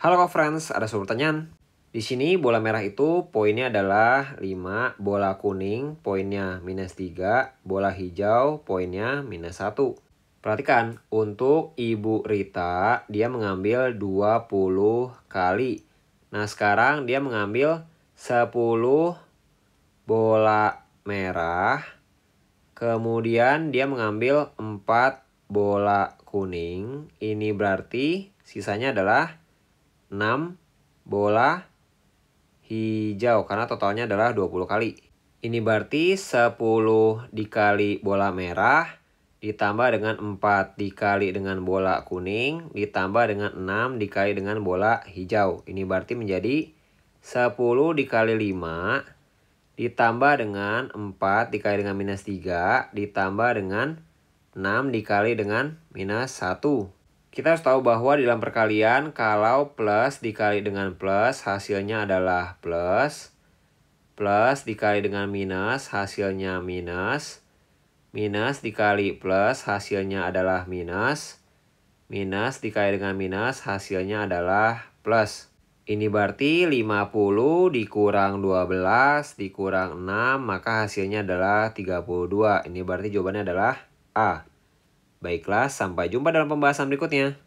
Halo friends, ada sebuah pertanyaan. Di sini bola merah itu poinnya adalah 5, bola kuning poinnya minus 3, bola hijau poinnya minus 1. Perhatikan, untuk Ibu Rita dia mengambil 20 kali. Nah sekarang dia mengambil 10 bola merah. Kemudian dia mengambil 4 bola kuning. Ini berarti sisanya adalah 6 bola hijau karena totalnya adalah 20 kali. Ini berarti 10 dikali bola merah ditambah dengan 4 dikali dengan bola kuning ditambah dengan 6 dikali dengan bola hijau. Ini berarti menjadi 10 dikali 5 ditambah dengan 4 dikali dengan minus 3 ditambah dengan 6 dikali dengan minus 1. Kita harus tahu bahwa di dalam perkalian kalau plus dikali dengan plus hasilnya adalah plus. Plus dikali dengan minus hasilnya minus. Minus dikali plus hasilnya adalah minus. Minus dikali dengan minus hasilnya adalah plus. Ini berarti 50 dikurang 12 dikurang 6 maka hasilnya adalah 32. Ini berarti jawabannya adalah A. Baiklah, sampai jumpa dalam pembahasan berikutnya.